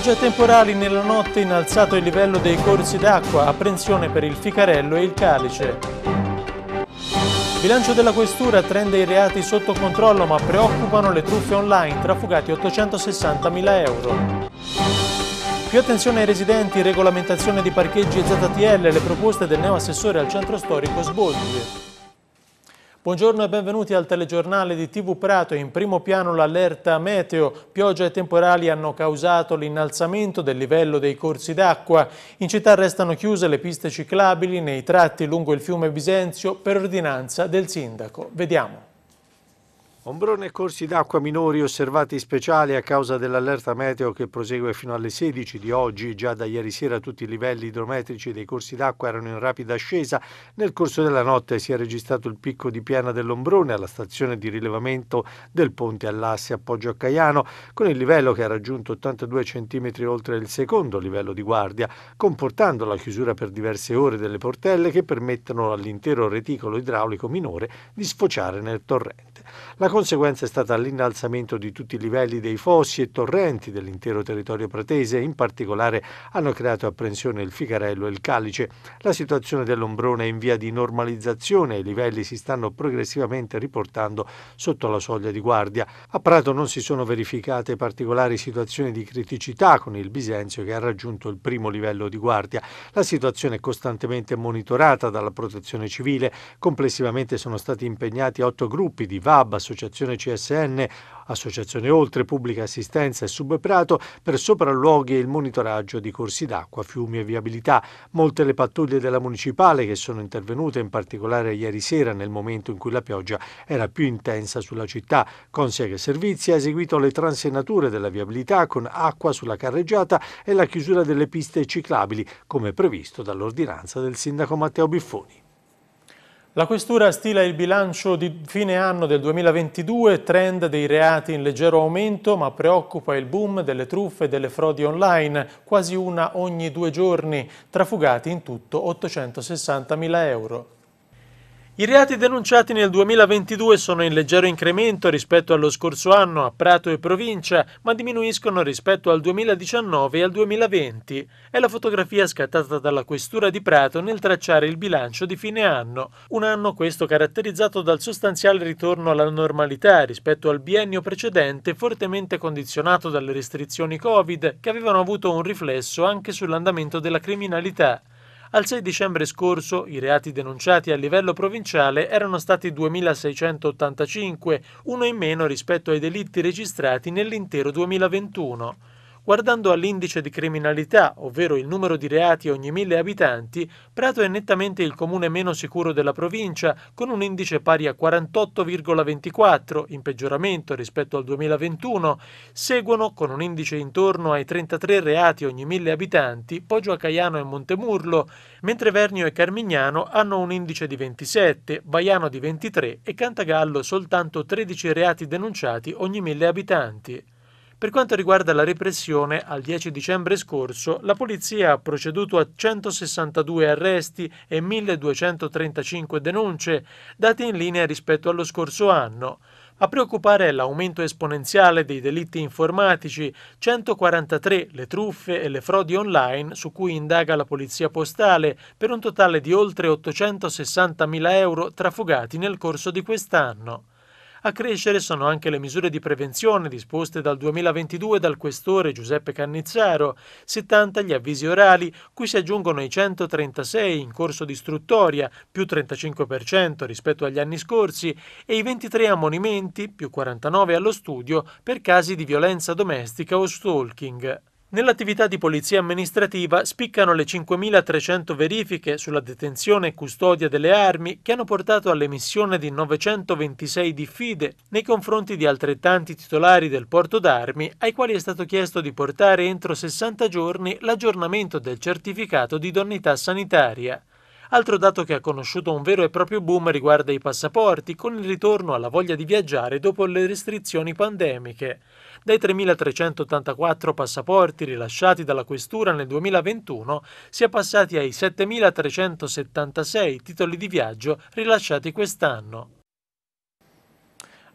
Pioggia temporali nella notte innalzato il livello dei corsi d'acqua, apprensione per il ficarello e il calice. Bilancio della questura trende i reati sotto controllo ma preoccupano le truffe online, trafugati 860.000 euro. Più attenzione ai residenti, regolamentazione di parcheggi e ZTL, le proposte del neo assessore al centro storico Sbolgi. Buongiorno e benvenuti al telegiornale di TV Prato. In primo piano l'allerta meteo. Pioggia e temporali hanno causato l'innalzamento del livello dei corsi d'acqua. In città restano chiuse le piste ciclabili nei tratti lungo il fiume Bisenzio per ordinanza del sindaco. Vediamo. Ombrone e corsi d'acqua minori osservati speciali a causa dell'allerta meteo che prosegue fino alle 16 di oggi. Già da ieri sera tutti i livelli idrometrici dei corsi d'acqua erano in rapida ascesa. Nel corso della notte si è registrato il picco di piana dell'Ombrone alla stazione di rilevamento del ponte all'asse appoggio a Caiano, con il livello che ha raggiunto 82 cm oltre il secondo livello di guardia, comportando la chiusura per diverse ore delle portelle che permettono all'intero reticolo idraulico minore di sfociare nel torrente. La conseguenza è stata l'innalzamento di tutti i livelli dei fossi e torrenti dell'intero territorio pratese, in particolare hanno creato apprensione il Figarello e il Calice. La situazione dell'ombrone è in via di normalizzazione e i livelli si stanno progressivamente riportando sotto la soglia di guardia. A Prato non si sono verificate particolari situazioni di criticità con il Bisenzio che ha raggiunto il primo livello di guardia. La situazione è costantemente monitorata dalla protezione civile. Complessivamente sono stati impegnati otto gruppi di VAB Associazione CSN, Associazione Oltre, Pubblica Assistenza e Subprato per sopralluoghi e il monitoraggio di corsi d'acqua, fiumi e viabilità. Molte le pattuglie della municipale che sono intervenute in particolare ieri sera nel momento in cui la pioggia era più intensa sulla città. Consiega Servizi ha eseguito le transenature della viabilità con acqua sulla carreggiata e la chiusura delle piste ciclabili come previsto dall'ordinanza del sindaco Matteo Biffoni. La Questura stila il bilancio di fine anno del 2022, trend dei reati in leggero aumento, ma preoccupa il boom delle truffe e delle frodi online, quasi una ogni due giorni, trafugati in tutto 860 mila euro. I reati denunciati nel 2022 sono in leggero incremento rispetto allo scorso anno a Prato e provincia, ma diminuiscono rispetto al 2019 e al 2020. È la fotografia scattata dalla Questura di Prato nel tracciare il bilancio di fine anno, un anno questo caratterizzato dal sostanziale ritorno alla normalità rispetto al biennio precedente fortemente condizionato dalle restrizioni Covid che avevano avuto un riflesso anche sull'andamento della criminalità. Al 6 dicembre scorso i reati denunciati a livello provinciale erano stati 2.685, uno in meno rispetto ai delitti registrati nell'intero 2021. Guardando all'indice di criminalità, ovvero il numero di reati ogni mille abitanti, Prato è nettamente il comune meno sicuro della provincia, con un indice pari a 48,24, in peggioramento rispetto al 2021. Seguono, con un indice intorno ai 33 reati ogni mille abitanti, Poggio a Caiano e Montemurlo, mentre Vernio e Carmignano hanno un indice di 27, Baiano di 23 e Cantagallo soltanto 13 reati denunciati ogni mille abitanti. Per quanto riguarda la repressione, al 10 dicembre scorso la polizia ha proceduto a 162 arresti e 1235 denunce, dati in linea rispetto allo scorso anno. A preoccupare è l'aumento esponenziale dei delitti informatici, 143 le truffe e le frodi online su cui indaga la polizia postale, per un totale di oltre 860.000 euro trafugati nel corso di quest'anno. A crescere sono anche le misure di prevenzione disposte dal 2022 dal questore Giuseppe Cannizzaro, 70 gli avvisi orali, cui si aggiungono i 136 in corso di istruttoria, più 35% rispetto agli anni scorsi, e i 23 ammonimenti, più 49 allo studio, per casi di violenza domestica o stalking. Nell'attività di polizia amministrativa spiccano le 5.300 verifiche sulla detenzione e custodia delle armi che hanno portato all'emissione di 926 diffide nei confronti di altrettanti titolari del porto d'armi ai quali è stato chiesto di portare entro 60 giorni l'aggiornamento del certificato di donnità sanitaria. Altro dato che ha conosciuto un vero e proprio boom riguarda i passaporti, con il ritorno alla voglia di viaggiare dopo le restrizioni pandemiche. Dai 3.384 passaporti rilasciati dalla Questura nel 2021 si è passati ai 7.376 titoli di viaggio rilasciati quest'anno.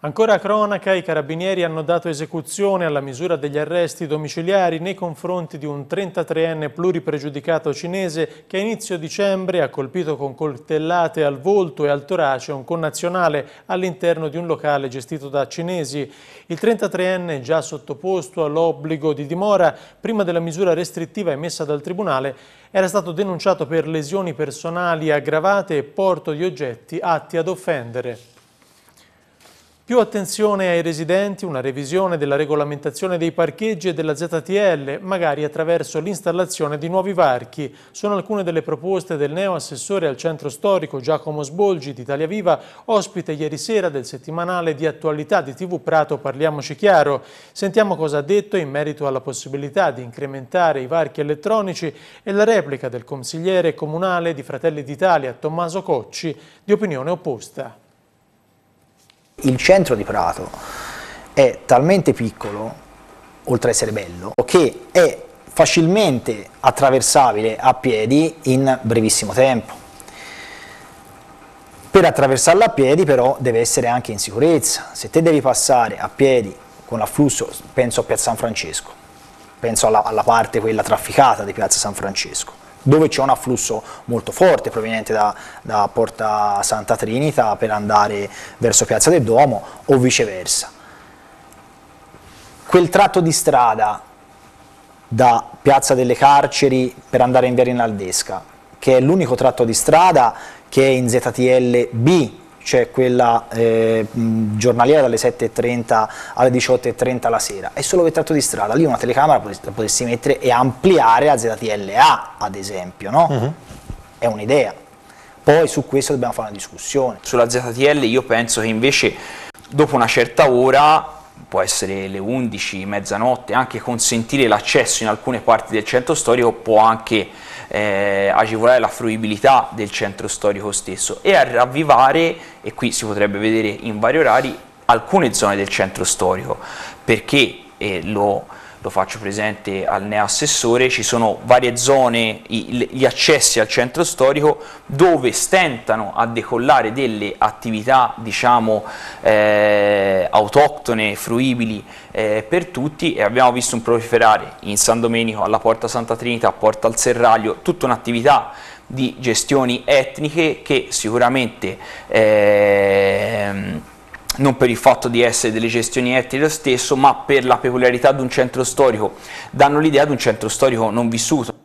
Ancora a cronaca, i carabinieri hanno dato esecuzione alla misura degli arresti domiciliari nei confronti di un 33enne pluripregiudicato cinese che a inizio dicembre ha colpito con coltellate al volto e al torace un connazionale all'interno di un locale gestito da cinesi. Il 33enne, già sottoposto all'obbligo di dimora, prima della misura restrittiva emessa dal Tribunale, era stato denunciato per lesioni personali aggravate e porto di oggetti atti ad offendere. Più attenzione ai residenti, una revisione della regolamentazione dei parcheggi e della ZTL, magari attraverso l'installazione di nuovi varchi. Sono alcune delle proposte del neo assessore al centro storico Giacomo Sbolgi di Italia Viva, ospite ieri sera del settimanale di attualità di TV Prato Parliamoci Chiaro. Sentiamo cosa ha detto in merito alla possibilità di incrementare i varchi elettronici e la replica del consigliere comunale di Fratelli d'Italia Tommaso Cocci di opinione opposta il centro di Prato è talmente piccolo, oltre ad essere bello, che è facilmente attraversabile a piedi in brevissimo tempo. Per attraversarla a piedi però deve essere anche in sicurezza, se te devi passare a piedi con afflusso, penso a Piazza San Francesco, penso alla, alla parte quella trafficata di Piazza San Francesco, dove c'è un afflusso molto forte proveniente da, da Porta Santa Trinita per andare verso Piazza del Duomo o viceversa. Quel tratto di strada da Piazza delle Carceri per andare in via Rinaldesca, che è l'unico tratto di strada che è in ZTL B c'è quella eh, giornaliera dalle 7.30 alle 18.30 la sera, è solo vetrato di strada, lì una telecamera la potessi mettere e ampliare la ZTLA ad esempio, no? uh mhm. -huh. è un'idea. Poi su questo dobbiamo fare una discussione. Sulla ZTL io penso che invece dopo una certa ora può essere le 11, mezzanotte, anche consentire l'accesso in alcune parti del centro storico può anche eh, agevolare la fruibilità del centro storico stesso e a ravvivare, e qui si potrebbe vedere in vari orari, alcune zone del centro storico, perché eh, lo lo faccio presente al neoassessore, ci sono varie zone, gli accessi al centro storico dove stentano a decollare delle attività diciamo eh, autoctone, fruibili eh, per tutti e abbiamo visto un proliferare in San Domenico, alla Porta Santa Trinità, a Porta al Serraglio, tutta un'attività di gestioni etniche che sicuramente eh, non per il fatto di essere delle gestioni etniche lo stesso, ma per la peculiarità di un centro storico, danno l'idea di un centro storico non vissuto.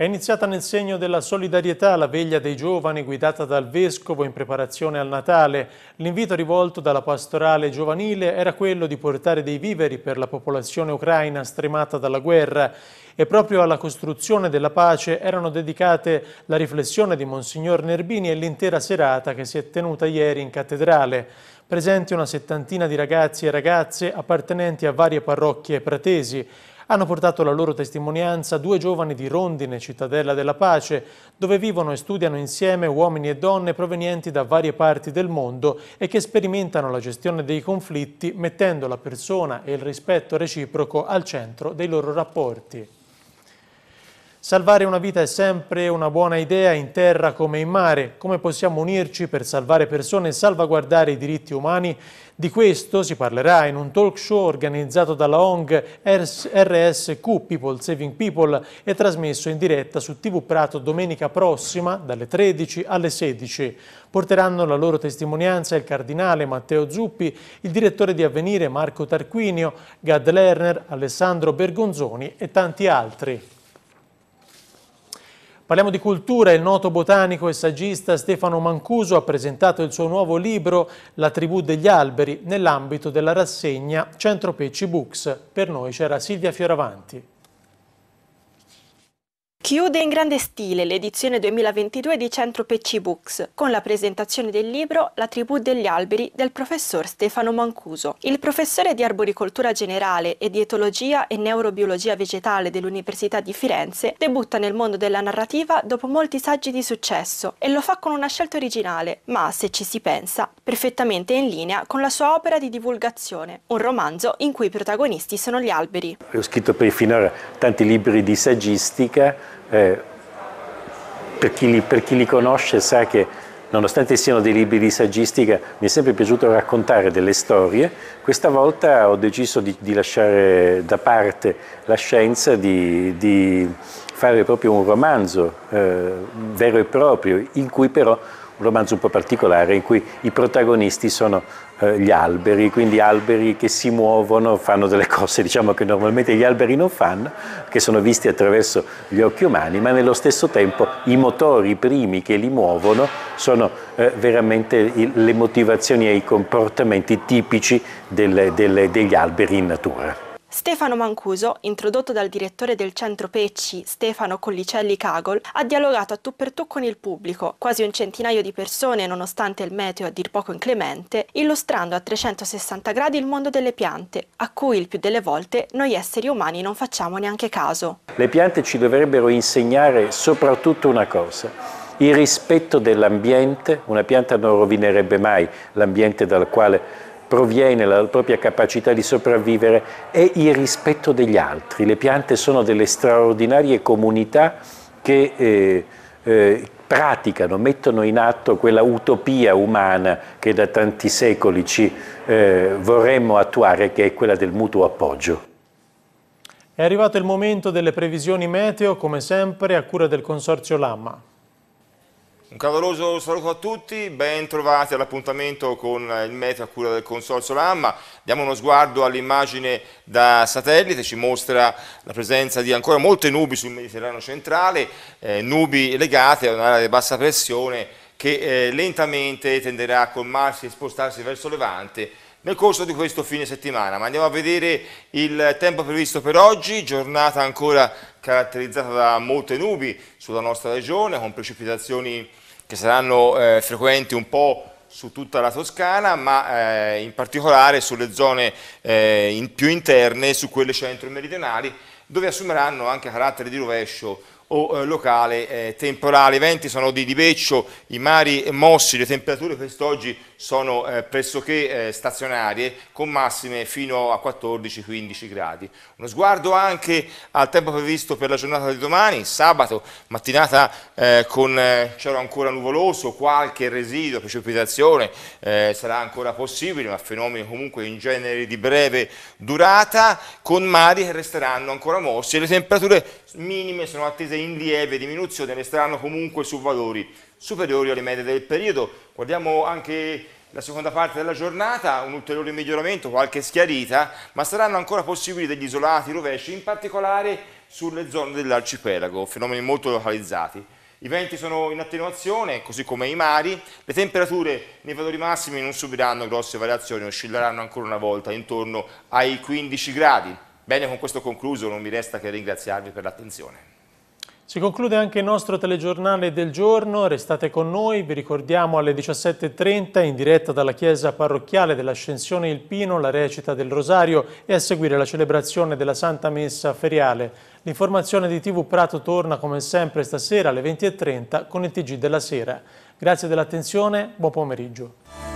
È iniziata nel segno della solidarietà la veglia dei giovani guidata dal Vescovo in preparazione al Natale. L'invito rivolto dalla pastorale giovanile era quello di portare dei viveri per la popolazione ucraina stremata dalla guerra e proprio alla costruzione della pace erano dedicate la riflessione di Monsignor Nerbini e l'intera serata che si è tenuta ieri in cattedrale. Presenti una settantina di ragazzi e ragazze appartenenti a varie parrocchie pratesi. Hanno portato la loro testimonianza due giovani di Rondine, cittadella della pace, dove vivono e studiano insieme uomini e donne provenienti da varie parti del mondo e che sperimentano la gestione dei conflitti mettendo la persona e il rispetto reciproco al centro dei loro rapporti. Salvare una vita è sempre una buona idea in terra come in mare. Come possiamo unirci per salvare persone e salvaguardare i diritti umani? Di questo si parlerà in un talk show organizzato dalla ONG RSQ People Saving People e trasmesso in diretta su TV Prato domenica prossima dalle 13 alle 16. Porteranno la loro testimonianza il cardinale Matteo Zuppi, il direttore di Avvenire Marco Tarquinio, Gad Lerner, Alessandro Bergonzoni e tanti altri. Parliamo di cultura, il noto botanico e saggista Stefano Mancuso ha presentato il suo nuovo libro La tribù degli alberi nell'ambito della rassegna Centro Pecci Books. Per noi c'era Silvia Fioravanti. Chiude in grande stile l'edizione 2022 di Centro Pecci Books con la presentazione del libro La tribù degli alberi del professor Stefano Mancuso. Il professore di arboricoltura generale e di etologia e neurobiologia vegetale dell'Università di Firenze debutta nel mondo della narrativa dopo molti saggi di successo e lo fa con una scelta originale, ma se ci si pensa, perfettamente in linea con la sua opera di divulgazione, un romanzo in cui i protagonisti sono gli alberi. Ho scritto per finora tanti libri di saggistica eh, per, chi li, per chi li conosce sa che nonostante siano dei libri di saggistica, mi è sempre piaciuto raccontare delle storie. Questa volta ho deciso di, di lasciare da parte la scienza, di, di fare proprio un romanzo eh, vero e proprio, in cui però un romanzo un po' particolare in cui i protagonisti sono eh, gli alberi, quindi alberi che si muovono, fanno delle cose diciamo, che normalmente gli alberi non fanno, che sono visti attraverso gli occhi umani, ma nello stesso tempo i motori primi che li muovono sono eh, veramente il, le motivazioni e i comportamenti tipici delle, delle, degli alberi in natura. Stefano Mancuso, introdotto dal direttore del centro Pecci, Stefano Collicelli Cagol, ha dialogato a tu per tu con il pubblico, quasi un centinaio di persone nonostante il meteo a dir poco inclemente, illustrando a 360 gradi il mondo delle piante, a cui il più delle volte noi esseri umani non facciamo neanche caso. Le piante ci dovrebbero insegnare soprattutto una cosa, il rispetto dell'ambiente, una pianta non rovinerebbe mai l'ambiente dal quale proviene dalla propria capacità di sopravvivere è il rispetto degli altri. Le piante sono delle straordinarie comunità che eh, eh, praticano, mettono in atto quella utopia umana che da tanti secoli ci eh, vorremmo attuare, che è quella del mutuo appoggio. È arrivato il momento delle previsioni meteo, come sempre, a cura del Consorzio Lamma. Un caloroso saluto a tutti, ben trovati all'appuntamento con il meteo a cura del Consorzio Lamma. Diamo uno sguardo all'immagine da satellite, ci mostra la presenza di ancora molte nubi sul Mediterraneo centrale, eh, nubi legate a un'area di bassa pressione che eh, lentamente tenderà a colmarsi e spostarsi verso Levante nel corso di questo fine settimana. Ma andiamo a vedere il tempo previsto per oggi, giornata ancora caratterizzata da molte nubi sulla nostra regione, con precipitazioni che saranno eh, frequenti un po' su tutta la Toscana, ma eh, in particolare sulle zone eh, in più interne, su quelle centro-meridionali, dove assumeranno anche carattere di rovescio o eh, locale eh, temporale. I venti sono di, di beccio, i mari mossi, le temperature quest'oggi sono eh, pressoché eh, stazionarie con massime fino a 14-15 gradi. Uno sguardo anche al tempo previsto per la giornata di domani, sabato, mattinata eh, con eh, cielo ancora nuvoloso, qualche residuo, precipitazione eh, sarà ancora possibile, ma fenomeni comunque in genere di breve durata, con mari che resteranno ancora mossi e le temperature minime sono attese in lieve diminuzione, resteranno comunque su valori superiori alle medie del periodo. Guardiamo anche la seconda parte della giornata, un ulteriore miglioramento, qualche schiarita, ma saranno ancora possibili degli isolati rovesci, in particolare sulle zone dell'arcipelago, fenomeni molto localizzati. I venti sono in attenuazione, così come i mari, le temperature nei valori massimi non subiranno grosse variazioni, oscilleranno ancora una volta intorno ai 15 gradi. Bene, con questo concluso, non mi resta che ringraziarvi per l'attenzione. Si conclude anche il nostro telegiornale del giorno, restate con noi, vi ricordiamo alle 17.30 in diretta dalla chiesa parrocchiale dell'Ascensione Il Pino la recita del Rosario e a seguire la celebrazione della Santa Messa feriale. L'informazione di TV Prato torna come sempre stasera alle 20.30 con il TG della sera. Grazie dell'attenzione, buon pomeriggio.